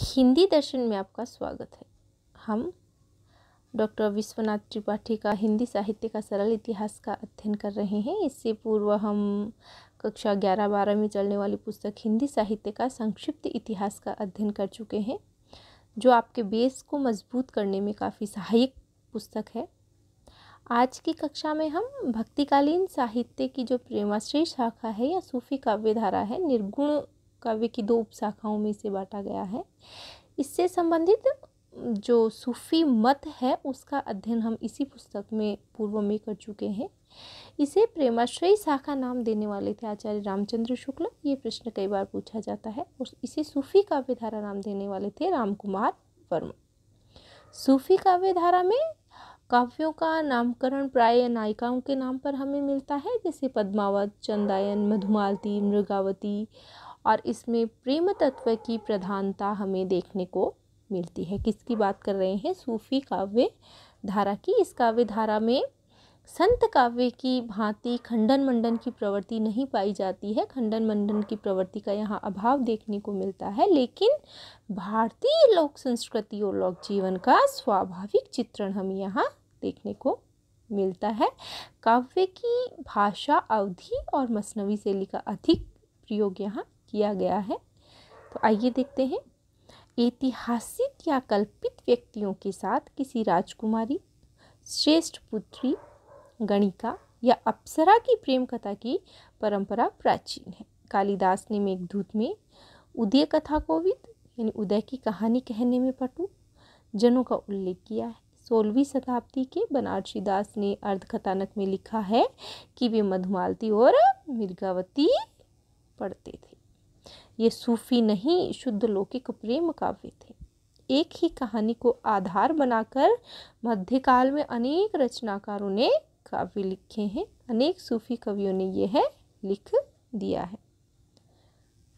हिंदी दर्शन में आपका स्वागत है हम डॉक्टर विश्वनाथ त्रिपाठी का हिंदी साहित्य का सरल इतिहास का अध्ययन कर रहे हैं इससे पूर्व हम कक्षा ग्यारह बारह में चलने वाली पुस्तक हिंदी साहित्य का संक्षिप्त इतिहास का अध्ययन कर चुके हैं जो आपके बेस को मजबूत करने में काफ़ी सहायक पुस्तक है आज की कक्षा में हम भक्तिकालीन साहित्य की जो प्रेमाश्री शाखा है या सूफी काव्य धारा है निर्गुण काव्य की दो उपशाखाओं में इसे बांटा गया है इससे संबंधित जो सूफी मत है उसका अध्ययन हम इसी पुस्तक में पूर्व में कर चुके हैं इसे प्रेमाश्रयी शाखा नाम देने वाले थे आचार्य रामचंद्र शुक्ल ये प्रश्न कई बार पूछा जाता है और इसे सूफी काव्य धारा नाम देने वाले थे रामकुमार वर्मा सूफी काव्य धारा में काव्यों का नामकरण प्राय नायिकाओं के नाम पर हमें मिलता है जैसे पद्मावत चंदायन मधुमालती मृगावती और इसमें प्रेम तत्व की प्रधानता हमें देखने को मिलती है किसकी बात कर रहे हैं सूफी काव्य धारा की इस काव्य धारा में संत काव्य की भांति खंडन मंडन की प्रवृत्ति नहीं पाई जाती है खंडन मंडन की प्रवृत्ति का यहाँ अभाव देखने को मिलता है लेकिन भारतीय लोक संस्कृति और लोक जीवन का स्वाभाविक चित्रण हमें यहाँ देखने को मिलता है काव्य की भाषा अवधि और मसनवी शैली का अधिक प्रयोग यहाँ किया गया है तो आइए देखते हैं ऐतिहासिक या कल्पित व्यक्तियों के साथ किसी राजकुमारी श्रेष्ठ पुत्री गणिका या अप्सरा की प्रेम कथा की परंपरा प्राचीन है कालिदास ने मेघदूत में उदय कथा कोविद यानी उदय की कहानी कहने में पटु जनों का उल्लेख किया है सोलहवीं शताब्दी के बनारसी दास ने अर्धकथानक में लिखा है कि वे मधुमालती और मिर्गावती पढ़ते थे ये सूफी नहीं शुद्ध लौकिक प्रेम काव्य थे एक ही कहानी को आधार बनाकर मध्यकाल में अनेक रचनाकारों ने काव्य लिखे हैं अनेक सूफी कवियों ने यह लिख दिया है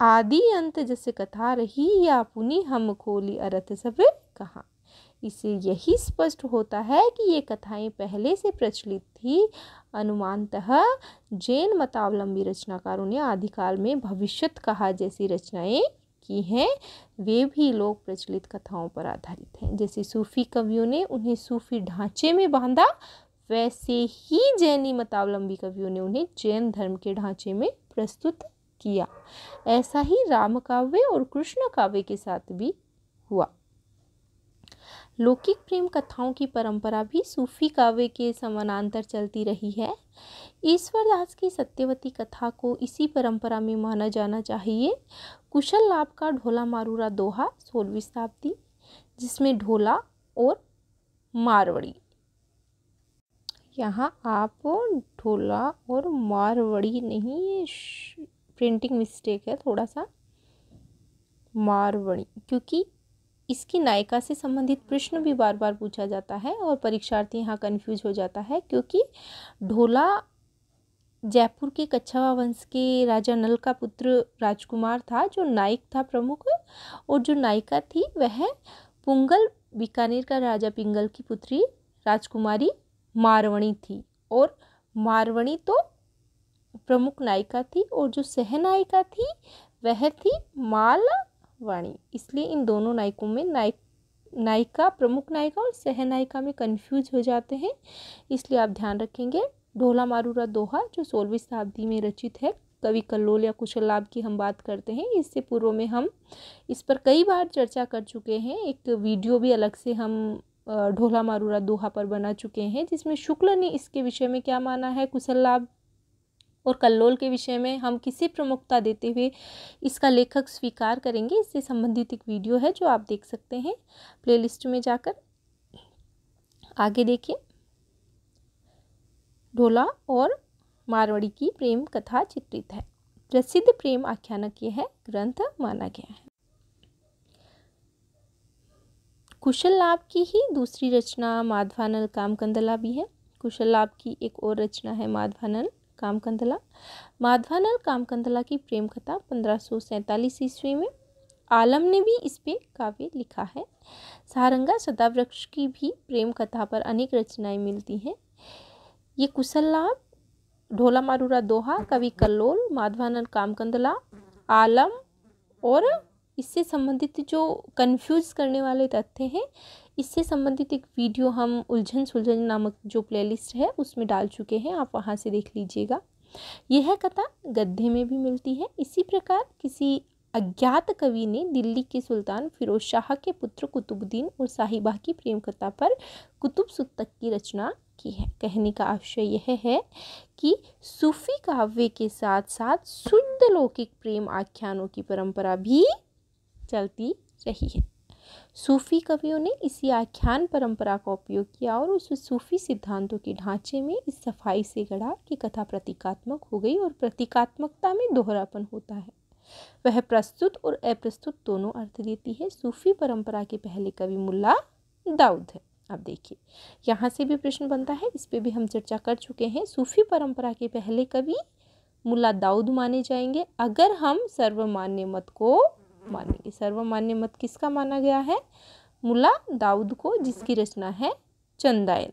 आदि अंत जैसे कथा रही या पुनि हम खोली अरथ सब कहा इससे यही स्पष्ट होता है कि ये कथाएं पहले से प्रचलित थी अनुमानतः जैन मतावलंबी रचनाकारों ने आदिकाल में भविष्यत कहा जैसी रचनाएं की हैं वे भी लोग प्रचलित कथाओं पर आधारित हैं जैसे सूफी कवियों ने उन्हें सूफी ढांचे में बांधा वैसे ही जैनी मतावलंबी कवियों ने उन्हें जैन धर्म के ढांचे में प्रस्तुत किया ऐसा ही राम काव्य और कृष्ण काव्य के साथ भी हुआ लौकिक प्रेम कथाओं की परंपरा भी सूफी काव्य के समानांतर चलती रही है ईश्वरदास की सत्यवती कथा को इसी परंपरा में माना जाना चाहिए कुशल लाभ का ढोला मारूरा दोहा सोलहवीं शताब्दी जिसमें ढोला और मारवड़ी यहाँ आप ढोला और मारवड़ी नहीं ये प्रिंटिंग मिस्टेक है थोड़ा सा मारवड़ी क्योंकि इसकी नायिका से संबंधित प्रश्न भी बार बार पूछा जाता है और परीक्षार्थी यहाँ कन्फ्यूज हो जाता है क्योंकि ढोला जयपुर के कच्छावा वंश के राजा नल का पुत्र राजकुमार था जो नायक था प्रमुख और जो नायिका थी वह पुंगल बीकानेर का राजा पिंगल की पुत्री राजकुमारी मारवणी थी और मारवणी तो प्रमुख नायिका थी और जो सहनायिका थी वह थी माला वाणी इसलिए इन दोनों नायकों में नायक नायिका प्रमुख नायिका और सहनायिका में कंफ्यूज हो जाते हैं इसलिए आप ध्यान रखेंगे ढोला मारूरा दोहा जो सोलहवीं शताब्दी में रचित है कवि कल्लोल या कुशल लाभ की हम बात करते हैं इससे पूर्व में हम इस पर कई बार चर्चा कर चुके हैं एक वीडियो भी अलग से हम ढोला मारूरा दोहा पर बना चुके हैं जिसमें शुक्ल ने इसके विषय में क्या माना है कुशल लाभ और कल्लोल के विषय में हम किसी प्रमुखता देते हुए इसका लेखक स्वीकार करेंगे इससे संबंधित एक वीडियो है जो आप देख सकते हैं प्लेलिस्ट में जाकर आगे देखिए ढोला और मारवाड़ी की प्रेम कथा चित्रित है प्रसिद्ध प्रेम आख्यानक यह ग्रंथ माना गया है कुशल लाभ की ही दूसरी रचना माधवानल कामकंदला भी है कुशल लाभ की एक और रचना है माधवानल कामकंदला माधवानल कामकंदला की प्रेम कथा पंद्रह ईस्वी में आलम ने भी इस पे काव्य लिखा है सारंगा सदावृक्ष की भी प्रेम कथा पर अनेक रचनाएं मिलती हैं ये कुशल लाभ ढोला मारूरा दोहा कवि कल्लोल माधवानंद कामकंदला आलम और इससे संबंधित जो कन्फ्यूज करने वाले तथ्य हैं इससे संबंधित एक वीडियो हम उलझन सुलझन नामक जो प्लेलिस्ट है उसमें डाल चुके हैं आप वहाँ से देख लीजिएगा यह कथा गद्दे में भी मिलती है इसी प्रकार किसी अज्ञात कवि ने दिल्ली के सुल्तान फिरोज शाह के पुत्र कुतुबुद्दीन और साहिबा की प्रेम कथा पर कुतुब सुतक की रचना की है कहने का आशय यह है कि सूफी काव्य के साथ साथ शुद्ध लौकिक प्रेम आख्यानों की परंपरा भी चलती रही है सूफ़ी कवियों ने इसी आख्यान परंपरा का उपयोग किया और उस सूफ़ी सिद्धांतों के ढांचे में इस सफाई से गढ़ा कि कथा प्रतीकात्मक हो गई और प्रतीकात्मकता में दोहरापन होता है वह प्रस्तुत और अप्रस्तुत दोनों अर्थ देती है सूफ़ी परंपरा के पहले कवि मुल्ला दाऊद है अब देखिए यहाँ से भी प्रश्न बनता है इस पर भी हम चर्चा कर चुके हैं सूफ़ी परंपरा के पहले कवि मुल्ला दाऊद माने जाएंगे अगर हम सर्वमान्य मत को मानेंगे सर्वमान्य मत किसका माना गया है मुला दाऊद को जिसकी रचना है चंदायन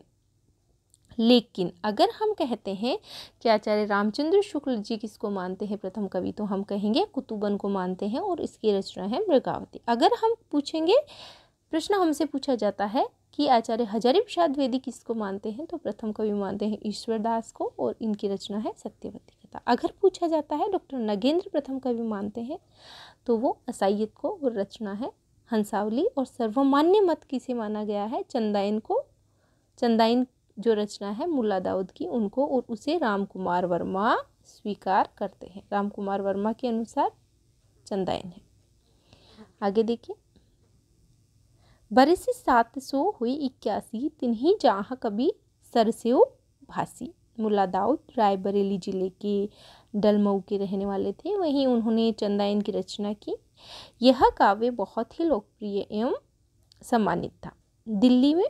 लेकिन अगर हम कहते हैं कि आचार्य रामचंद्र शुक्ल जी किसको मानते हैं प्रथम कवि तो हम कहेंगे कुतुबन को मानते हैं और इसकी रचना है मृगावती अगर हम पूछेंगे प्रश्न हमसे पूछा जाता है कि आचार्य हजारी प्रसाद वेदी किसको मानते हैं तो प्रथम कवि मानते हैं ईश्वरदास को और इनकी रचना है सत्यवती जाता अगर पूछा जाता है डॉक्टर नगेंद्र प्रथम कवि मानते हैं तो वो असाइयत को वो रचना है हंसावली और सर्वमान्य मत किसे माना गया है चंदाइन को चंदाइन जो रचना है मुला दाऊद की उनको और उसे राम कुमार वर्मा स्वीकार करते हैं राम कुमार वर्मा के अनुसार चंदाइन है आगे देखिए बरस सात सौ हुई इक्यासी तिन्ही जहाँ कभी सरसेव भासी मुल्ला दाऊद रायबरेली ज़िले के डलमऊ के रहने वाले थे वहीं उन्होंने चंदायन की रचना की यह काव्य बहुत ही लोकप्रिय एवं सम्मानित था दिल्ली में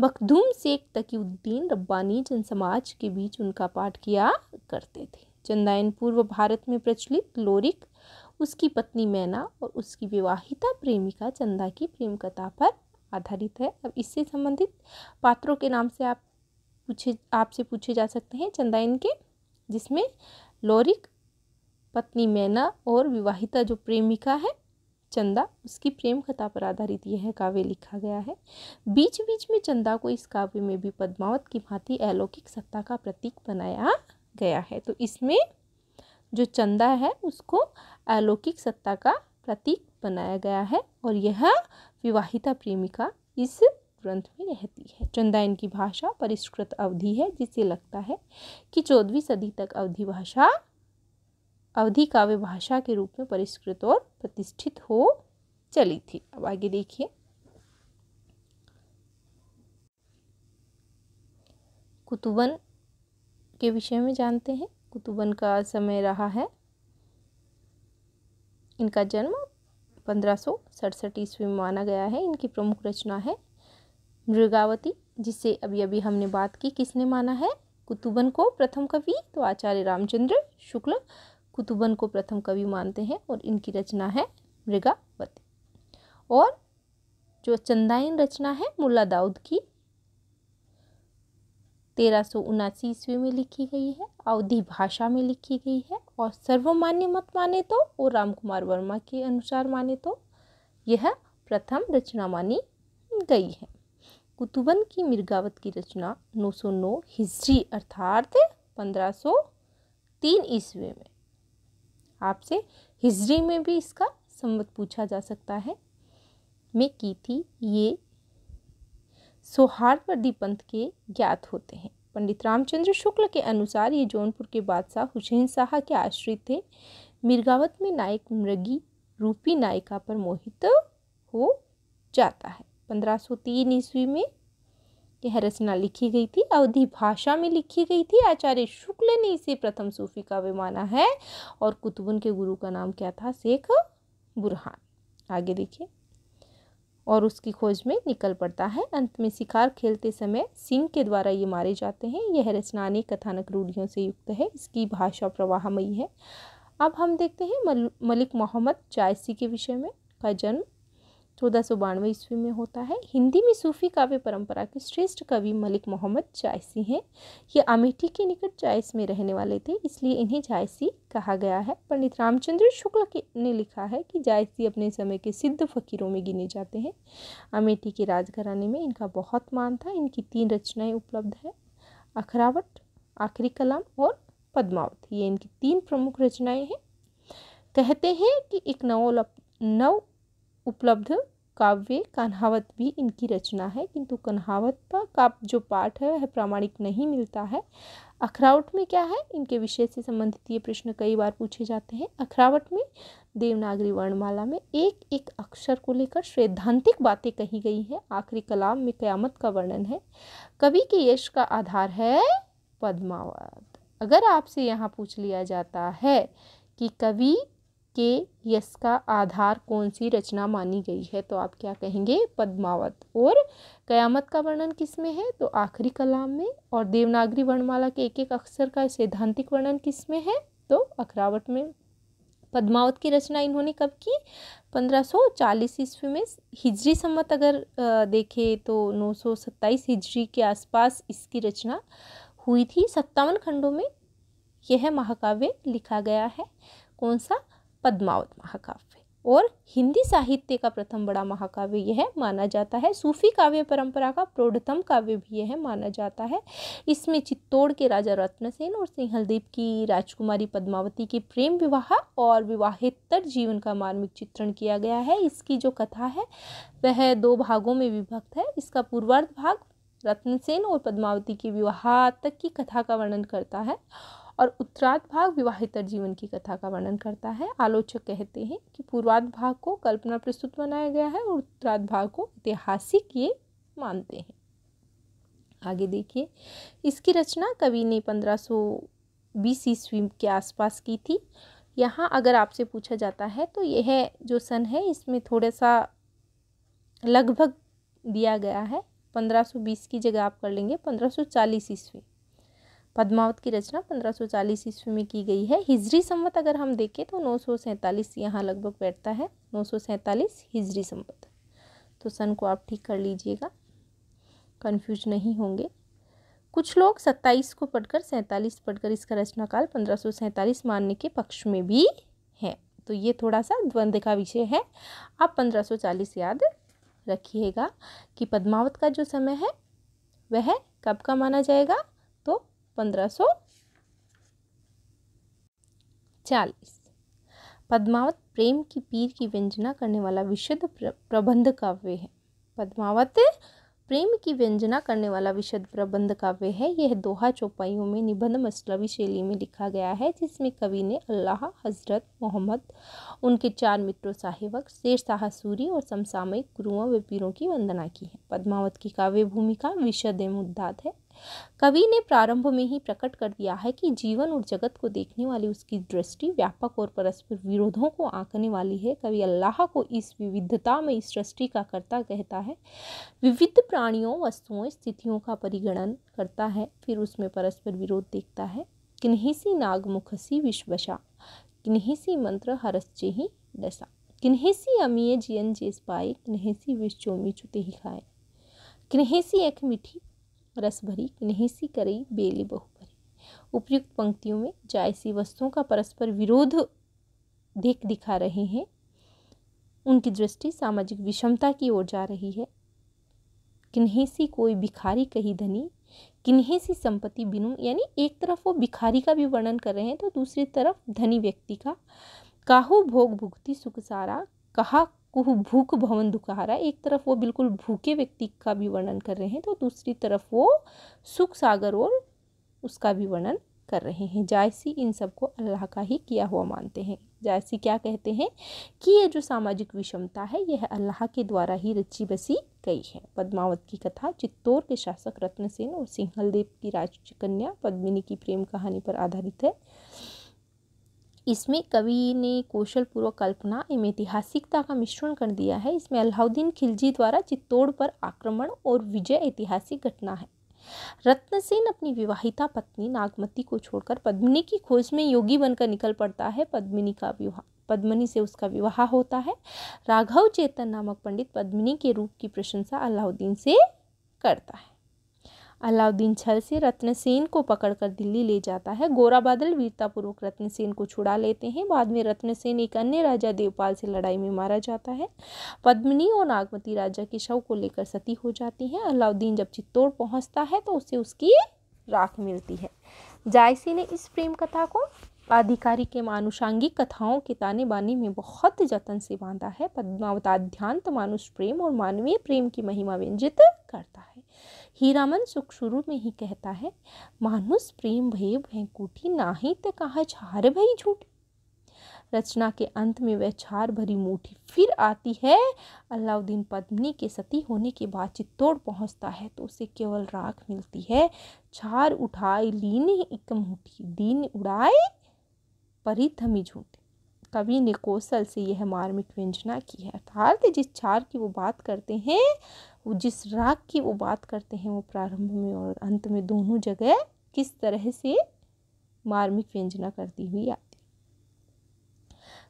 मखदूम शेख तकीउद्दीन रब्बानी जन समाज के बीच उनका पाठ किया करते थे चंदायन पूर्व भारत में प्रचलित लोरिक उसकी पत्नी मैना और उसकी विवाहिता प्रेमिका चंदा की प्रेम कथा पर आधारित है अब इससे संबंधित पात्रों के नाम से आप पूछे आपसे पूछे जा सकते हैं चंदाइन के जिसमें लौरिक पत्नी मैना और विवाहिता जो प्रेमिका है चंदा उसकी प्रेम कथा पर आधारित यह काव्य लिखा गया है बीच बीच में चंदा को इस काव्य में भी पद्मावत की भांति अलौकिक सत्ता का प्रतीक बनाया गया है तो इसमें जो चंदा है उसको अलौकिक सत्ता का प्रतीक बनाया गया है और यह विवाहिता प्रेमिका इस ग्रंथ में रहती है चंदायन की भाषा परिष्कृत अवधि है जिसे लगता है कि चौदहवीं सदी तक अवधि भाषा अवधि काव्य भाषा के रूप में परिष्कृत और प्रतिष्ठित हो चली थी अब आगे देखिए कुतुबन के विषय में जानते हैं कुतुबन का समय रहा है इनका जन्म पंद्रह सौ सड़सठ ईस्वी में माना गया है इनकी प्रमुख रचना है मृगावती जिसे अभी अभी हमने बात की किसने माना है कुतुबन को प्रथम कवि तो आचार्य रामचंद्र शुक्ल कुतुबन को प्रथम कवि मानते हैं और इनकी रचना है मृगावती और जो चंदायन रचना है मुल्ला दाऊद की तेरह सौ उनासी ईस्वी में लिखी गई है अवधि भाषा में लिखी गई है और सर्वमान्य मत माने तो और कुमार वर्मा के अनुसार माने तो यह प्रथम रचना मानी गई है कुतुबन की मिर्गावत की रचना 909 हिजरी अर्थात 1503 ईस्वी में आपसे हिजरी में भी इसका संबंध पूछा जा सकता है में की थी ये सौहार्दवर्दी पंथ के ज्ञात होते हैं पंडित रामचंद्र शुक्ल के अनुसार ये जौनपुर के बादशाह हुसैन शाह के आश्रित थे मिर्गावत में नायक मृगी रूपी नायिका पर मोहित हो जाता है 1503 ईस्वी में यह रचना लिखी गई थी अवधि भाषा में लिखी गई थी आचार्य शुक्ल ने इसे प्रथम सूफी काव्य माना है और कुतुबन के गुरु का नाम क्या था शेख बुरहान आगे देखिए और उसकी खोज में निकल पड़ता है अंत में शिकार खेलते समय सिंह के द्वारा ये मारे जाते हैं यह रचना अनेक कथानक रूढ़ियों से युक्त है इसकी भाषा प्रवाहमयी है अब हम देखते हैं मल, मलिक मोहम्मद जायसी के विषय में का जन्म चौदह सौ बानवे ईस्वी में होता है हिंदी में सूफ़ी काव्य परंपरा के श्रेष्ठ कवि मलिक मोहम्मद जायसी हैं ये अमेठी के निकट जायस में रहने वाले थे इसलिए इन्हें जायसी कहा गया है पंडित रामचंद्र शुक्ल ने लिखा है कि जायसी अपने समय के सिद्ध फकीरों में गिने जाते हैं अमेठी के राजघराने में इनका बहुत मान था इनकी तीन रचनाएँ उपलब्ध हैं अखरावट आखिरी कलाम और पद्मावत ये इनकी तीन प्रमुख रचनाएँ हैं कहते हैं कि एक नवोल नव उपलब्ध काव्य कन्हावत भी इनकी रचना है किंतु कन्हावत का जो पाठ है वह प्रामाणिक नहीं मिलता है अखरावट में क्या है इनके विषय से संबंधित ये प्रश्न कई बार पूछे जाते हैं अखरावट में देवनागरी वर्णमाला में एक एक अक्षर को लेकर सैद्धांतिक बातें कही गई हैं आखिरी कलाम में क़यामत का वर्णन है कवि के यश का आधार है पद्मावत अगर आपसे यहाँ पूछ लिया जाता है कि कवि के यश का आधार कौन सी रचना मानी गई है तो आप क्या कहेंगे पद्मावत और कयामत का वर्णन किस में है तो आखिरी कलाम में और देवनागरी वर्णमाला के एक एक अक्षर का सैद्धांतिक वर्णन किस में है तो अखरावट में पद्मावत की रचना इन्होंने कब की 1540 ईस्वी में हिजरी सम्मत अगर देखे तो 927 हिजरी के आसपास इसकी रचना हुई थी सत्तावन खंडों में यह महाकाव्य लिखा गया है कौन सा पद्मावत महाकाव्य और हिंदी साहित्य का प्रथम बड़ा महाकाव्य यह माना जाता है सूफी काव्य परंपरा का प्रौढ़तम काव्य भी यह माना जाता है इसमें चित्तौड़ के राजा रत्नसेन और सिंहलदीप की राजकुमारी पद्मावती के प्रेम विवाह और विवाहेतर जीवन का मार्मिक चित्रण किया गया है इसकी जो कथा है वह दो भागों में विभक्त है इसका पूर्वार्ध भाग रत्नसेन और पद्मावती के विवाह तक की कथा का वर्णन करता है और उत्तरार्ध भाग विवाहितर जीवन की कथा का वर्णन करता है आलोचक कहते हैं कि पूर्वाध भाग को कल्पना प्रस्तुत बनाया गया है और उत्तरार्ध भाग को ऐतिहासिक ये मानते हैं आगे देखिए इसकी रचना कवि ने पंद्रह सौ बीस ईस्वी के आसपास की थी यहाँ अगर आपसे पूछा जाता है तो यह जो सन है इसमें थोड़ा सा लगभग दिया गया है पंद्रह सौ बीस की जगह आप कर लेंगे पंद्रह सौ चालीस ईस्वी पद्मावत की रचना 1540 ईस्वी में की गई है हिजरी संवत अगर हम देखें तो नौ सौ सैंतालीस यहाँ लगभग बैठता है नौ सौ सैंतालीस हिजरी संवत तो सन को आप ठीक कर लीजिएगा कन्फ्यूज नहीं होंगे कुछ लोग सत्ताईस को पढ़कर सैंतालीस पढ़कर इसका रचनाकाल पंद्रह सौ सैंतालीस मानने के पक्ष में भी हैं तो ये थोड़ा सा द्वंद्व का विषय है आप पंद्रह सौ चालीस याद रखिएगा कि पद्मावत का जो समय है वह कब का माना जाएगा पंद्रह सौ चालीस पद्मावत प्रेम की पीर की व्यंजना करने वाला विशुद्ध प्रबंध काव्य है पद्मावत प्रेम की व्यंजना करने वाला विशद प्रबंध काव्य है यह दोहा चौपाइयों में निबंध मसलवी शैली में लिखा गया है जिसमें कवि ने अल्लाह हजरत मोहम्मद उनके चार मित्रों साहिबक शेर शाह सूरी और समसामयिक गुरुओं व पीरों की वंदना की है पद्मावत की काव्य भूमिका विशद मुद्दात है कवि ने प्रारंभ में ही प्रकट कर दिया है कि जीवन और जगत को देखने वाली उसकी दृष्टि व्यापक और परस्पर विरोधों को आंकने वाली है कवि अल्लाह को इस विविधता में इस सृष्टि का कर्ता कहता है विविध प्राणियों वस्तुओं स्थितियों का परिगणन करता है फिर उसमें परस्पर विरोध देखता है किन्हीं सी नाग मुखसी विश्वशा किन्हीं सी मंत्र हरस्चे ही दशा किन्हीं सी अमीय जियन जेस पाए किन्हीं सी विश्वचोमी चुते ही खाए किन्हीं सी एक मीठी रस भरी नहीं सी करी बेली बहु भरी उपयुक्त पंक्तियों में जायसी वस्तुओं का परस्पर विरोध देख दिखा रहे हैं उनकी दृष्टि सामाजिक विषमता की ओर जा रही है किन्हीं सी कोई भिखारी कही धनी किन्हीं सी संपत्ति बिनु यानी एक तरफ वो भिखारी का भी वर्णन कर रहे हैं तो दूसरी तरफ धनी व्यक्ति का काहू भोग भुगती सुख सारा कहा वह भूख भवन दुखहारा एक तरफ वो बिल्कुल भूखे व्यक्ति का भी वर्णन कर रहे हैं तो दूसरी तरफ वो सुख सागर और उसका भी वर्णन कर रहे हैं जायसी इन सबको अल्लाह का ही किया हुआ मानते हैं जायसी क्या कहते हैं कि ये जो सामाजिक विषमता है यह अल्लाह के द्वारा ही रची बसी गई है पद्मावत की कथा चित्तौर के शासक रत्नसेन और सिंहलदेव की राजकन्या पद्मिनी की प्रेम कहानी पर आधारित है इसमें कवि ने कौशल पूर्वक कल्पना एवं ऐतिहासिकता का मिश्रण कर दिया है इसमें अलाउद्दीन खिलजी द्वारा चित्तौड़ पर आक्रमण और विजय ऐतिहासिक घटना है रत्नसेन अपनी विवाहिता पत्नी नागमती को छोड़कर पद्मिनी की खोज में योगी बनकर निकल पड़ता है पद्मिनी का विवाह पद्मिनी से उसका विवाह होता है राघव चेतन नामक पंडित पद्मिनी के रूप की प्रशंसा अलाउद्दीन से करता है अलाउद्दीन छल से रत्नसेन को पकड़कर दिल्ली ले जाता है गोरा बादल वीरतापूर्वक रत्नसेन को छुड़ा लेते हैं बाद में रत्नसेन एक अन्य राजा देवपाल से लड़ाई में मारा जाता है पद्मिनी और नागमती राजा के शव को लेकर सती हो जाती हैं अलाउद्दीन जब चित्तौड़ पहुँचता है तो उसे उसकी राख मिलती है जायसी ने इस प्रेम कथा को आधिकारी के मानुषांगिक कथाओं के ताने बाने में बहुत जतन से बांधा है पद्मावताध्यांत मानुष प्रेम और मानवीय प्रेम की महिमा व्यंजित करता है हीरामन सुख शुरू में ही कहता है मानुस प्रेम भय भयकूठी नाही तो कहा छार भई झूठी रचना के अंत में वह छार भरी मूठी फिर आती है अलाउद्दीन पद्मनी के सती होने के बाद चित्तौड़ पहुंचता है तो उसे केवल राख मिलती है छार उठाई लीन एक मूठी दीन उड़ाए परी थमी झूठी कवि ने कौशल से यह मार्मिक व्यंजना की है अर्थात जिस छार की वो बात करते हैं वो जिस राग की वो बात करते हैं वो प्रारंभ में और अंत में दोनों जगह किस तरह से मार्मिक व्यंजना करती हुई आती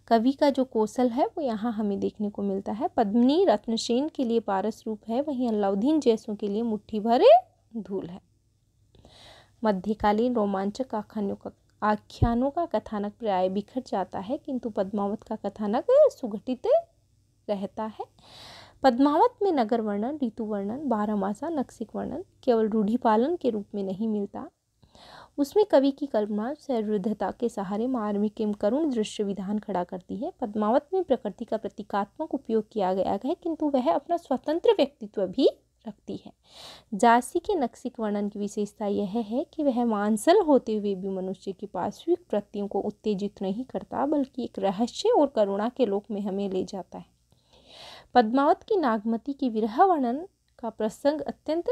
कवि का जो कौशल है वो यहाँ हमें देखने को मिलता है पद्मनी रत्नसेन के लिए पारस रूप है वहीं अलाउद्दीन जैसों के लिए मुट्ठी भर धूल है मध्यकालीन रोमांचक आख्यानों का आख्यानों का कथानक प्राय बिखर जाता है किंतु पद्मावत का कथानक सुगठित रहता है पद्मावत में नगर वर्णन ऋतु वर्णन बारहमासा नक्सिक वर्णन केवल रूढ़िपालन के रूप में नहीं मिलता उसमें कवि की कल्पना सर्वृद्धता के सहारे मार्मिक एवं करुण दृश्य विधान खड़ा करती है पद्मावत में प्रकृति का प्रतीकात्मक उपयोग किया गया है किंतु वह अपना स्वतंत्र व्यक्तित्व भी रखती है जासी के नक्सिक वर्णन की विशेषता यह है कि वह मांसल होते हुए भी मनुष्य की पार्श्विक प्रतियों को उत्तेजित नहीं करता बल्कि एक रहस्य और करुणा के लोक में हमें ले जाता है पद्मावत की नागमती की विरह वर्णन का प्रसंग अत्यंत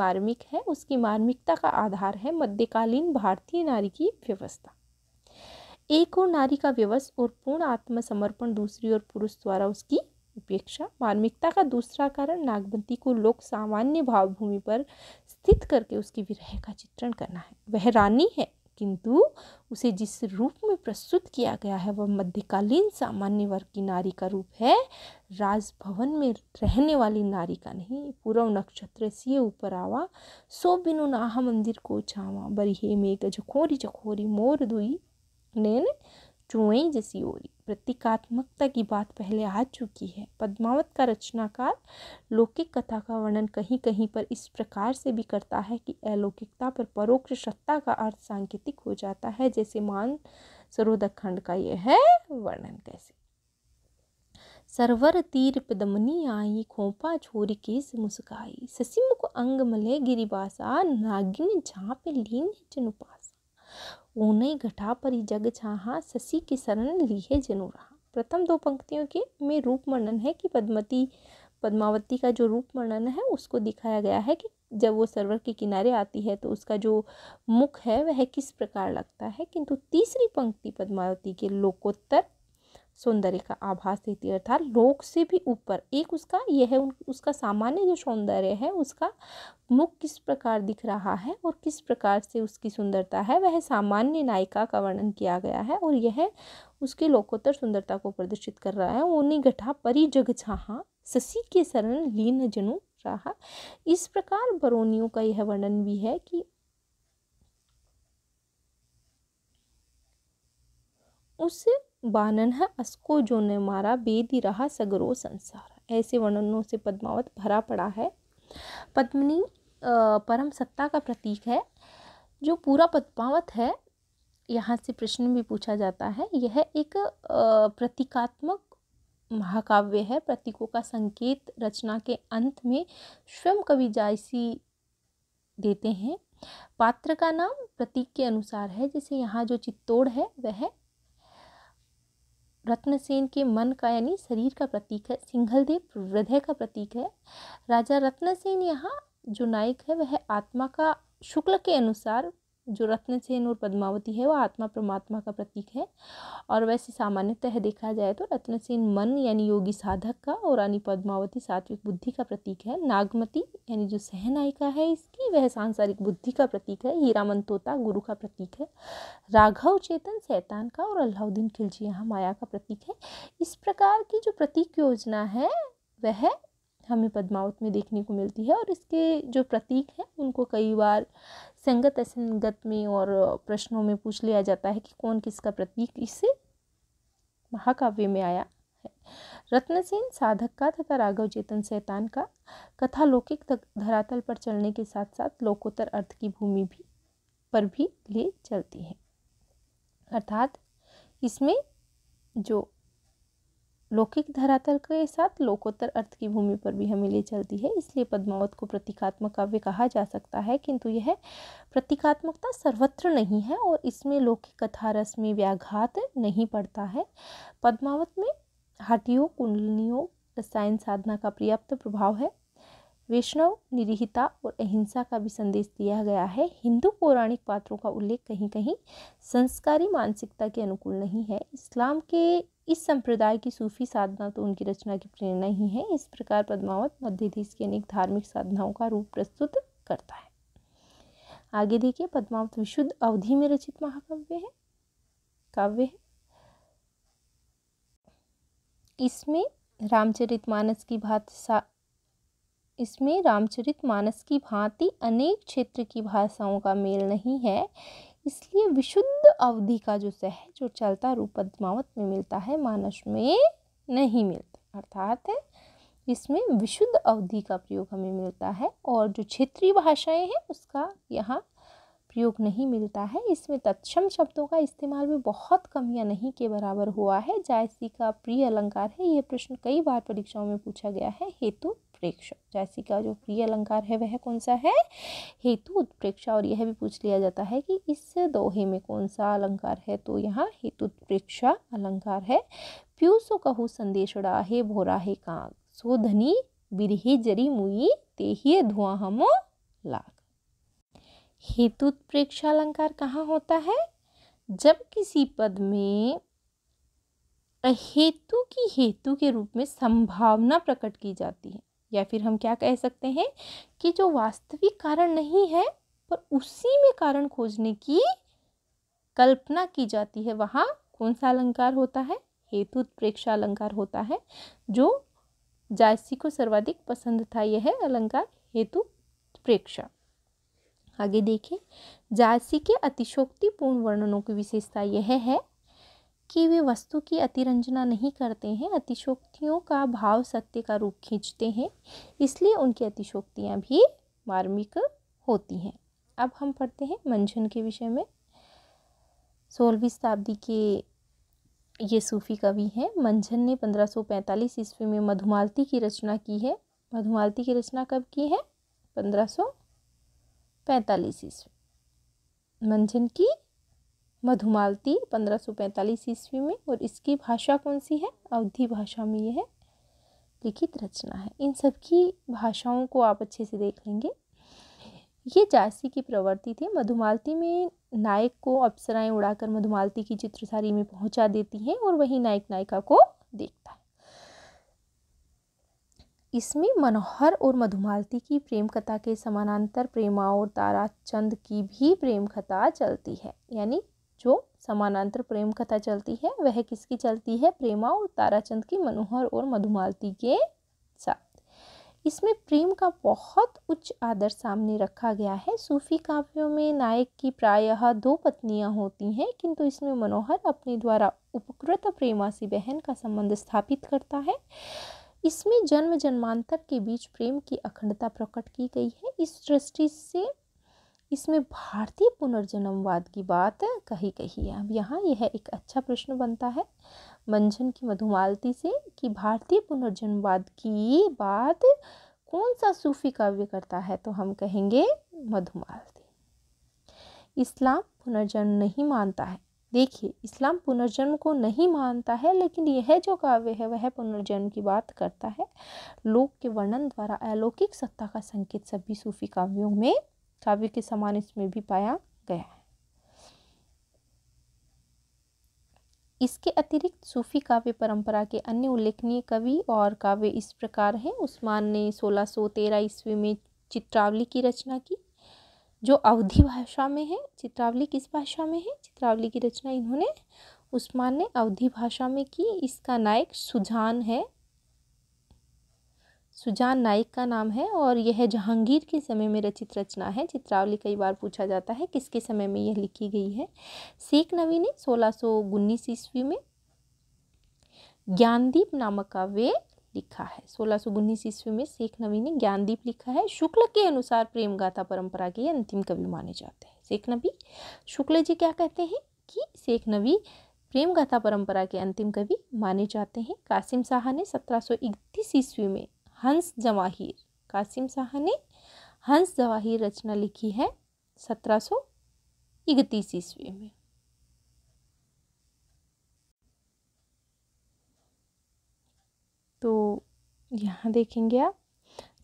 मार्मिक है उसकी मार्मिकता का आधार है मध्यकालीन भारतीय नारी की व्यवस्था एक और नारी का व्यवस्थ और पूर्ण आत्मसमर्पण दूसरी ओर पुरुष द्वारा उसकी उपेक्षा मार्मिकता का दूसरा कारण नागमती को लोक सामान्य भावभूमि पर स्थित करके उसकी विरह का चित्रण करना है वह रानी है किंतु उसे जिस रूप में प्रस्तुत किया गया है वह मध्यकालीन सामान्य वर्ग की नारी का रूप है राजभवन में रहने वाली नारी का नहीं पूर्व नक्षत्र से ऊपर आवा सो बिनु नाह मंदिर को छावा बरिहे में जखोरी जखोरी मोर दुई नैन चूई जैसी ओरी प्रतीकात्मकता की बात पहले आ चुकी है पद्मावत का रचनाकार लौकिक कथा का वर्णन कहीं कहीं पर इस प्रकार से भी करता है कि अलौकिकता पर परोक्ष सत्ता का अर्थ सांकेतिक हो जाता है जैसे मान सरोद खंड का यह है वर्णन कैसे सरवर तीर पदमनी आई खोपा छोरी केस मुस्काई ससिमुख अंग मले गिरिबासा नागिन झाप लीन चनुपा ऊनई घटा पर जग छाहा शशि की शरण ली है रहा प्रथम दो पंक्तियों के में रूप वर्णन है कि पद्मती पद्मावती का जो रूप वर्णन है उसको दिखाया गया है कि जब वो सरोवर के किनारे आती है तो उसका जो मुख है वह किस प्रकार लगता है किंतु तीसरी पंक्ति पद्मावती के लोकोत्तर सौंदर्य का आभास देती है अर्थात लोक से भी ऊपर एक उसका यह है उसका सामान्य जो सौंदर्य है उसका मुख किस प्रकार दिख रहा है और किस प्रकार से उसकी सुंदरता है वह सामान्य नायिका का वर्णन किया गया है और यह उसके लोकोत्तर सुंदरता को प्रदर्शित कर रहा है ओनी घटा परी जग छहा शशि के शरण लीन जनु रहा इस प्रकार बरोनियों का यह वर्णन भी है कि उस बानन है असको जो ने मारा बेदी रहा सगरो संसार ऐसे वर्णनों से पद्मावत भरा पड़ा है पद्मनी परम सत्ता का प्रतीक है जो पूरा पद्मावत है यहाँ से प्रश्न भी पूछा जाता है यह एक प्रतीकात्मक महाकाव्य है प्रतीकों का संकेत रचना के अंत में स्वयं कवि जायसी देते हैं पात्र का नाम प्रतीक के अनुसार है जैसे यहाँ जो चित्तौड़ है वह रत्नसेन के मन का यानी शरीर का प्रतीक है सिंघलदेव हृदय का प्रतीक है राजा रत्नसेन यहाँ जो नायक है वह आत्मा का शुक्ल के अनुसार जो रत्न सेन और पद्मावती है वो आत्मा परमात्मा का प्रतीक है और वैसे सामान्यतः देखा जाए तो रत्न सेन मन यानी योगी साधक का और रानी पद्मावती सात्विक बुद्धि का प्रतीक है नागमती यानी जो सहनायिका है इसकी वह सांसारिक बुद्धि का प्रतीक है हीरामन तोता गुरु का प्रतीक है राघव चेतन सैतान का और अल्लाहुद्दीन खिलजी यहाँ माया का प्रतीक है इस प्रकार की जो प्रतीक योजना है वह हमें पद्मावत में देखने को मिलती है और इसके जो प्रतीक हैं उनको कई बार संगत असंगत में और प्रश्नों में पूछ लिया जाता है कि कौन किसका प्रतीक इसे महाकाव्य में आया है रत्नसेन साधक का तथा राघव चेतन सैतान का कथा लौकिक धरातल पर चलने के साथ साथ लोकोत्तर अर्थ की भूमि भी पर भी ले चलती है अर्थात इसमें जो लौकिक धरातल के साथ लोकोत्तर अर्थ की भूमि पर भी हमें ले चलती है इसलिए पद्मावत को प्रतीकात्मक काव्य कहा जा सकता है किंतु यह प्रतीकात्मकता सर्वत्र नहीं है और इसमें लौकिक कथा रस में व्याघात नहीं पड़ता है पद्मावत में हाटियों कुंडलियों रसायन साधना का पर्याप्त प्रभाव है वैष्णव निरीहिता और अहिंसा का भी संदेश दिया गया है हिंदू पौराणिक पात्रों का उल्लेख कहीं कहीं संस्कारी मानसिकता के अनुकूल नहीं है इस्लाम के इस संप्रदाय की सूफी साधना तो उनकी रचना की प्रेरणा ही है इस प्रकार पद्मावत मध्य देश की अनेक धार्मिक साधनाओं का रूप प्रस्तुत करता है आगे देखिए पद्मावत विशुद्ध अवधि में रचित महाकाव्य है काव्य है इसमें रामचरितमानस की भात इसमें रामचरित मानस की भांति अनेक क्षेत्र की भाषाओं का मेल नहीं है इसलिए विशुद्ध अवधि का जो सहज और चलता रूप पद्मावत में मिलता है मानस में नहीं मिलता अर्थात इसमें विशुद्ध अवधि का प्रयोग हमें मिलता है और जो क्षेत्रीय भाषाएं हैं उसका यहाँ प्रयोग नहीं मिलता है इसमें तत्सम शब्दों का इस्तेमाल भी बहुत कम या नहीं के बराबर हुआ है जायसी का प्रिय अलंकार है यह प्रश्न कई बार परीक्षाओं में पूछा गया है हेतु उत्प्रेक्षा जैसी का जो प्रिय अलंकार है वह कौन सा है हेतु उत्प्रेक्षा और यह भी पूछ लिया जाता है कि इस दोहे में कौन सा अलंकार है तो यहाँ हेतु उत्प्रेक्षा अलंकार है प्यूसो कहु संदेश उड़ाहे भोराहे कांग सो धनी बिरहे जरी मुई तेहिए धुआं हमो लाग हेतुत्प्रेक्षा अलंकार कहाँ होता है जब किसी पद में हेतु की हेतु के रूप में संभावना प्रकट की जाती है या फिर हम क्या कह सकते हैं कि जो वास्तविक कारण नहीं है पर उसी में कारण खोजने की कल्पना की जाती है वहाँ कौन सा अलंकार होता है हेतु प्रेक्षा अलंकार होता है जो जायसी को सर्वाधिक पसंद था यह अलंकार हेतु प्रेक्षा आगे देखिए जायसी के अतिशोक्तिपूर्ण वर्णनों की विशेषता यह है कि वे वस्तु की अतिरंजना नहीं करते हैं अतिशोक्तियों का भाव सत्य का रूप खींचते हैं इसलिए उनकी अतिशोक्तियाँ भी मार्मिक होती हैं अब हम पढ़ते हैं मंझन के विषय में सोलहवीं शताब्दी के ये सूफ़ी कवि हैं मंझन ने 1545 ईस्वी में मधुमालती की रचना की है मधुमालती की रचना कब की है 1545 ईस्वी मंझन की मधुमालती 1545 ईस्वी में और इसकी भाषा कौन सी है अवधि भाषा में यह है लिखित रचना है इन सबकी भाषाओं को आप अच्छे से देख लेंगे ये जायसी की प्रवृत्ति थी मधुमालती में नायक को अप्सराएं उड़ाकर मधुमालती की चित्रसारी में पहुंचा देती हैं और वही नायक नायिका को देखता है इसमें मनोहर और मधुमालती की प्रेम कथा के समानांतर प्रेमा और तारा चंद की भी प्रेम कथा चलती है यानी जो समानांतर प्रेम कथा चलती है वह किसकी चलती है प्रेमा और ताराचंद की मनोहर और मधुमालती के साथ इसमें प्रेम का बहुत उच्च आदर सामने रखा गया है सूफी काव्यों में नायक की प्रायः दो पत्नियां होती हैं किंतु इसमें मनोहर अपने द्वारा उपकृत प्रेमा से बहन का संबंध स्थापित करता है इसमें जन्म जन्मांतर के बीच प्रेम की अखंडता प्रकट की गई है इस दृष्टि से इसमें भारतीय पुनर्जन्मवाद की बात कही कही है अब यहाँ यह एक अच्छा प्रश्न बनता है मंझन की मधुमालती से कि भारतीय पुनर्जन्मवाद की बात कौन सा सूफी काव्य करता है तो हम कहेंगे मधुमालती इस्लाम पुनर्जन्म नहीं मानता है देखिए इस्लाम पुनर्जन्म को नहीं मानता है लेकिन यह जो काव्य है वह पुनर्जन्म की बात करता है लोक के वर्णन द्वारा अलौकिक सत्ता का संकेत सभी सूफी काव्यों में काव्य के समान इसमें भी पाया गया है इसके अतिरिक्त सूफी काव्य परंपरा के अन्य उल्लेखनीय कवि और काव्य इस प्रकार हैं उस्मान ने 1613 ईस्वी में चित्रावली की रचना की जो अवधि भाषा में है चित्रावली किस भाषा में है चित्रावली की रचना इन्होंने उस्मान ने अवधि भाषा में की इसका नायक सुजान है सुजान नाइक का नाम है और यह जहांगीर के समय में रचित रचना है चित्रावली कई बार पूछा जाता है किसके समय में यह लिखी गई है शेख नवी ने सोलह सौ उन्नीस ईस्वी में ज्ञानदीप नामक काव्य लिखा है सोलह सौ उन्नीस ईस्वी में शेख नवी ने ज्ञानदीप लिखा है शुक्ल के अनुसार प्रेम गाथा परंपरा के अंतिम कवि माने जाते हैं शेख नबी शुक्ल जी क्या कहते हैं कि शेख नबी प्रेम गाथा परंपरा के अंतिम कवि माने जाते हैं कासिम शाह ने सत्रह सौ इकतीस ईस्वी में हंस जवाहिर कासिम शाह ने हंस जवाहिर रचना लिखी है सत्रह सौ इकतीस ईस्वी में तो यहाँ देखेंगे आप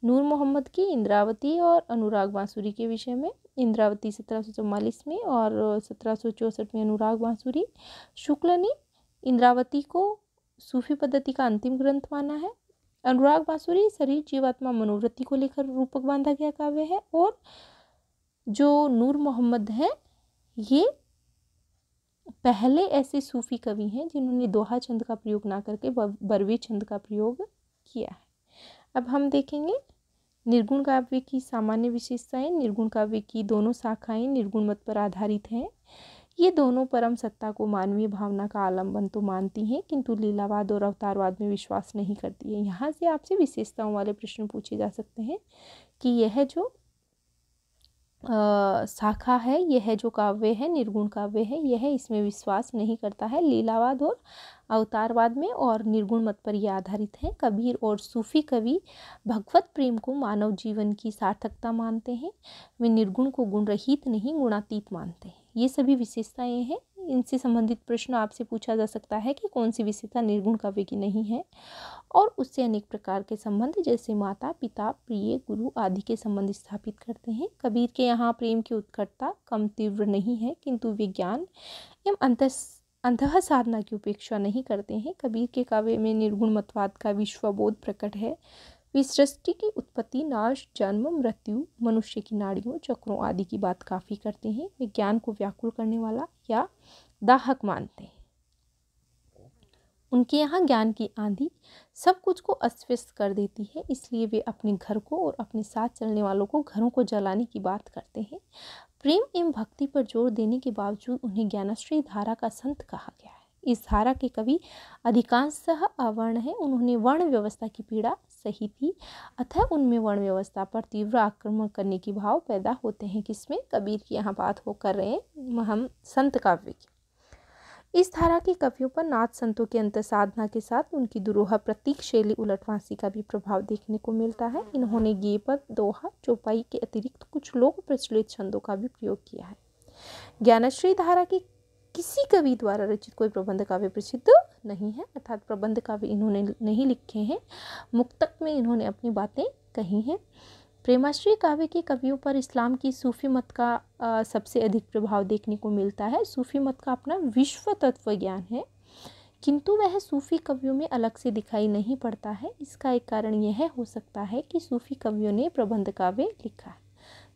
नूर मोहम्मद की इंद्रावती और अनुराग बांसुरी के विषय में इंद्रावती सत्रह सौ चौवालीस में और सत्रह सौ चौंसठ में अनुराग बांसुरी शुक्ल ने इंद्रावती को सूफी पद्धति का अंतिम ग्रंथ माना है अनुराग बांसुरी शरीर जीवात्मा मनोवृत्ति को लेकर रूपक बांधा गया काव्य है और जो नूर मोहम्मद है ये पहले ऐसे सूफी कवि हैं जिन्होंने दोहा छंद का प्रयोग ना करके बरवी छंद का प्रयोग किया है अब हम देखेंगे निर्गुण काव्य की सामान्य विशेषताएं निर्गुण काव्य की दोनों शाखाएं निर्गुण मत पर आधारित हैं ये दोनों परम सत्ता को मानवीय भावना का आलम्बन तो मानती हैं किंतु लीलावाद और अवतारवाद में विश्वास नहीं करती है यहाँ से आपसे विशेषताओं वाले प्रश्न पूछे जा सकते हैं कि यह जो आ, शाखा है यह जो काव्य है निर्गुण काव्य है यह इसमें विश्वास नहीं करता है लीलावाद और अवतारवाद में और निर्गुण मत पर यह आधारित है कबीर और सूफी कवि भगवत प्रेम को मानव जीवन की सार्थकता मानते हैं वे निर्गुण को गुण रहित नहीं गुणातीत मानते हैं ये सभी विशेषताएं हैं इनसे संबंधित प्रश्न आपसे पूछा जा सकता है कि कौन सी विशेषता निर्गुण काव्य की नहीं है और उससे अनेक प्रकार के संबंध जैसे माता पिता प्रिय गुरु आदि के संबंध स्थापित करते हैं कबीर के यहाँ प्रेम की उत्कटता कम तीव्र नहीं है किंतु विज्ञान एवं अंत अंत साधना की उपेक्षा नहीं करते हैं कबीर के काव्य में निर्गुण मतवाद का विश्वबोध प्रकट है वे सृष्टि की उत्पत्ति नाश जन्म मृत्यु मनुष्य की नाड़ियों चक्रों आदि की बात काफ़ी करते हैं वे ज्ञान को व्याकुल करने वाला या दाहक मानते हैं उनके यहाँ ज्ञान की आंधी सब कुछ को अस्वस्थ कर देती है इसलिए वे अपने घर को और अपने साथ चलने वालों को घरों को जलाने की बात करते हैं प्रेम एवं भक्ति पर जोर देने के बावजूद उन्हें ज्ञानाश्रय धारा का संत कहा गया है इस धारा के कवि अधिकांशतः अवर्ण है उन्होंने वर्ण व्यवस्था की पीड़ा सही थी अतः उनमें वर्ण व्यवस्था पर तीव्र आक्रमण करने की भाव पैदा होते हैं किसमें कबीर की यहाँ बात हो कर रहे हैं हम संत काव्य की इस धारा के कवियों पर नाथ संतों के अंत साधना के साथ उनकी दुरोहा प्रतीक शैली उलटवासी का भी प्रभाव देखने को मिलता है इन्होंने गे पद दोहा चौपाई के अतिरिक्त कुछ लोक प्रचलित छंदों का भी प्रयोग किया है ज्ञानश्री धारा के किसी कवि द्वारा रचित कोई प्रबंध काव्य प्रसिद्ध नहीं है अर्थात प्रबंध काव्य इन्होंने नहीं लिखे हैं मुक्तक में इन्होंने अपनी बातें कही हैं प्रेमाश्रय काव्य के कवियों पर इस्लाम की सूफी मत का आ, सबसे अधिक प्रभाव देखने को मिलता है सूफी मत का अपना विश्व तत्व ज्ञान है किंतु वह सूफी कवियों में अलग से दिखाई नहीं पड़ता है इसका एक कारण यह हो सकता है कि सूफी कवियों ने प्रबंध काव्य लिखा है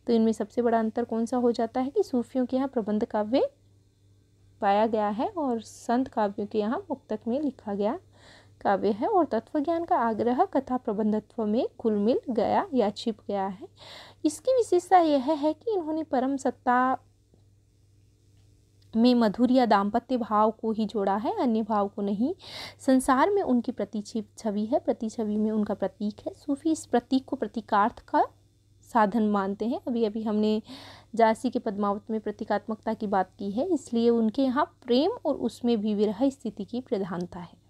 तो इनमें सबसे बड़ा अंतर कौन सा हो जाता है कि सूफियों के यहाँ प्रबंध काव्य पाया गया है और संत काव्यों के यहाँ मुक्तक में लिखा गया काव्य है और ज्ञान का आग्रह कथा प्रबंधत्व में घुल मिल गया या छिप गया है इसकी विशेषता यह है कि इन्होंने परम सत्ता में मधुर या दाम्पत्य भाव को ही जोड़ा है अन्य भाव को नहीं संसार में उनकी प्रति छवि है प्रति छवि में उनका प्रतीक है सूफी इस प्रतीक को प्रतीकार्थ का साधन मानते हैं अभी अभी हमने जासी के पद्मावत में प्रतीकात्मकता की बात की है इसलिए उनके यहाँ प्रेम और उसमें भी विरह स्थिति की प्रधानता है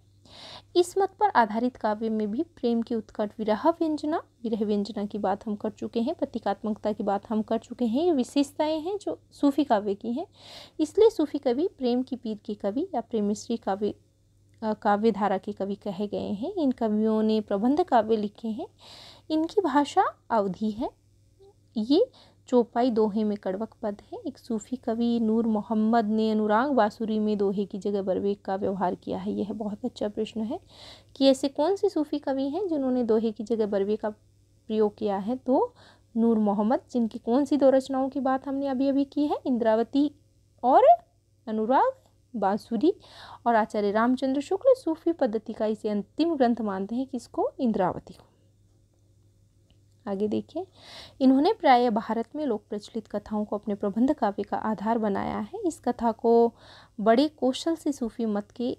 इस मत पर आधारित काव्य में भी प्रेम की उत्कट विरह व्यंजना विरह व्यंजना की बात हम कर चुके हैं प्रतीकात्मकता की बात हम कर चुके हैं ये विशेषताएं हैं जो सूफी काव्य की हैं इसलिए सूफी कवि प्रेम की पीर के कवि या प्रेमिश्री काव्य काव्य धारा के कवि कहे गए हैं इन कवियों ने प्रबंध काव्य लिखे हैं इनकी भाषा अवधि है ये चौपाई दोहे में कड़वक पद है एक सूफ़ी कवि नूर मोहम्मद ने अनुराग बासुरी में दोहे की जगह बरवेक का व्यवहार किया है यह बहुत अच्छा प्रश्न है कि ऐसे कौन से सूफ़ी कवि हैं जिन्होंने दोहे की जगह बरवेक का प्रयोग किया है तो नूर मोहम्मद जिनकी कौन सी दो रचनाओं की बात हमने अभी अभी की है इंद्रावती और अनुराग बांसुरी और आचार्य रामचंद्र शुक्ल सूफी पद्धति का इसे अंतिम ग्रंथ मानते हैं कि इसको इंद्रावती को आगे देखिए इन्होंने प्राय भारत में लोक प्रचलित कथाओं को अपने प्रबंध काव्य का आधार बनाया है इस कथा को बड़े कौशल से सूफी मत के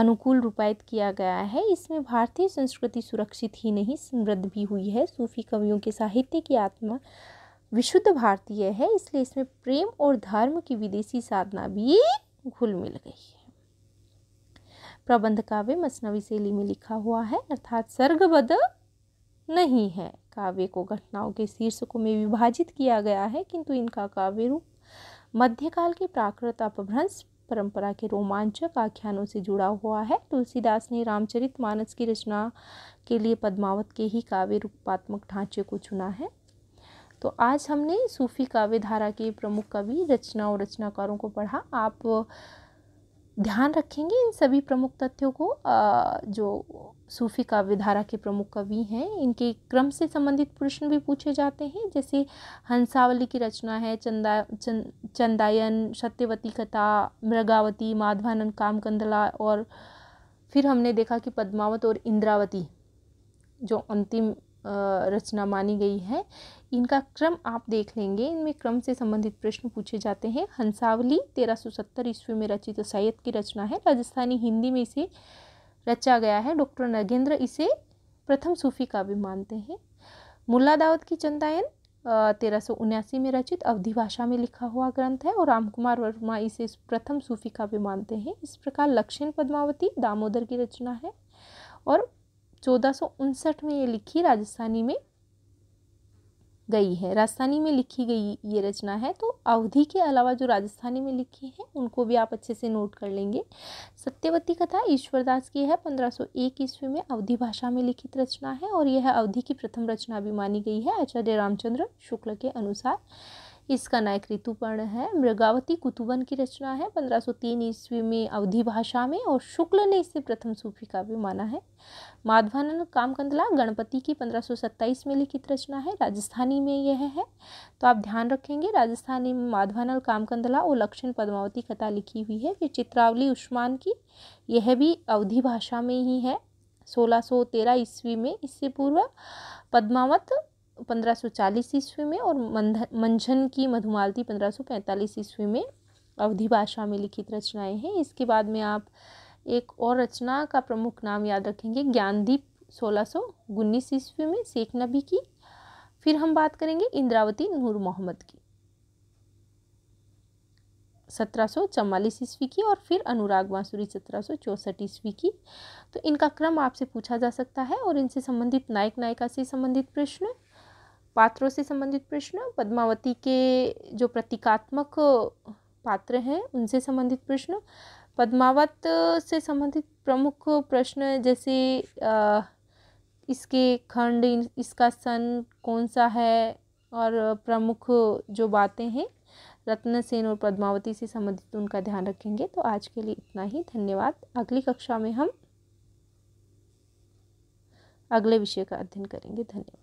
अनुकूल रूपायित किया गया है इसमें भारतीय संस्कृति सुरक्षित ही नहीं समृद्ध भी हुई है सूफी कवियों के साहित्य की आत्मा विशुद्ध भारतीय है इसलिए इसमें प्रेम और धर्म की विदेशी साधना भी घुल मिल गई है प्रबंध काव्य मसनवी शैली में लिखा हुआ है अर्थात सर्गबद नहीं है काव्य को घटनाओं के शीर्षकों में विभाजित किया गया है किंतु इनका काव्य रूप मध्यकाल के प्राकृत अपभ्रंश परंपरा के रोमांचक आख्यानों से जुड़ा हुआ है तुलसीदास ने रामचरित मानस की रचना के लिए पद्मावत के ही काव्य रूपात्मक ढांचे को चुना है तो आज हमने सूफी काव्य धारा के प्रमुख कवि रचना और रचनाकारों को पढ़ा आप ध्यान रखेंगे इन सभी प्रमुख तथ्यों को जो सूफी काव्य धारा के प्रमुख कवि हैं इनके क्रम से संबंधित प्रश्न भी पूछे जाते हैं जैसे हंसावली की रचना है चंदा चं, चंदायन सत्यवती कथा मृगावती माधवानंद कामकंदला और फिर हमने देखा कि पद्मावत और इंद्रावती जो अंतिम रचना मानी गई है इनका क्रम आप देख लेंगे इनमें क्रम से संबंधित प्रश्न पूछे जाते हैं हंसावली तेरह सौ सत्तर ईस्वी में रचित तो की रचना है राजस्थानी हिंदी में इसे रचा गया है डॉक्टर नगेंद्र इसे प्रथम सूफी काव्य मानते हैं मुल्ला दाऊद की चंदायन तेरह सौ उन्यासी में रचित अवधि भाषा में लिखा हुआ ग्रंथ है और रामकुमार वर्मा इसे प्रथम सूफी काव्य मानते हैं इस प्रकार लक्षण पद्मावती दामोदर की रचना है और चौदह सौ उनसठ में ये लिखी राजस्थानी में गई है राजस्थानी में लिखी गई ये रचना है तो अवधि के अलावा जो राजस्थानी में लिखी है उनको भी आप अच्छे से नोट कर लेंगे सत्यवती कथा ईश्वरदास की है 1501 ईस्वी में अवधि भाषा में लिखित रचना है और यह अवधि की प्रथम रचना भी मानी गई है आचार्य रामचंद्र शुक्ल के अनुसार इसका नायक ऋतुपर्ण है मृगावती कुतुबन की रचना है 1503 ईस्वी में अवधि भाषा में और शुक्ल ने इसे प्रथम सूफी काव्य माना है माधवानंद कामकंदला गणपति की 1527 में लिखित रचना है राजस्थानी में यह है तो आप ध्यान रखेंगे राजस्थानी में माधवानंद कामकंदला और लक्षण पद्मावती कथा लिखी हुई है फिर चित्रावली उष्मान की यह भी अवधि भाषा में ही है तेरह ईस्वी में इससे पूर्व पद्मावत 1540 ईस्वी में और मंझन की मधुमालती 1545 ईस्वी में अवधि भाषा में लिखित रचनाएं हैं इसके बाद में आप एक और रचना का प्रमुख नाम याद रखेंगे ज्ञानदीप सोलह सौ उन्नीस ईस्वी में शेख नबी की फिर हम बात करेंगे इंद्रावती नूर मोहम्मद की सत्रह सौ चवालीस ईस्वी की और फिर अनुराग बांसुरी सत्रह सौ चौंसठ ईस्वी की तो इनका क्रम आपसे पूछा जा सकता है और इनसे संबंधित नायक नायिका से संबंधित प्रश्न पात्रों से संबंधित प्रश्न पद्मावती के जो प्रतीकात्मक पात्र हैं उनसे संबंधित प्रश्न पद्मावत से संबंधित प्रमुख प्रश्न जैसे इसके खंड इसका सन कौन सा है और प्रमुख जो बातें हैं रत्नसेन और पद्मावती से संबंधित उनका ध्यान रखेंगे तो आज के लिए इतना ही धन्यवाद अगली कक्षा में हम अगले विषय का अध्ययन करेंगे धन्यवाद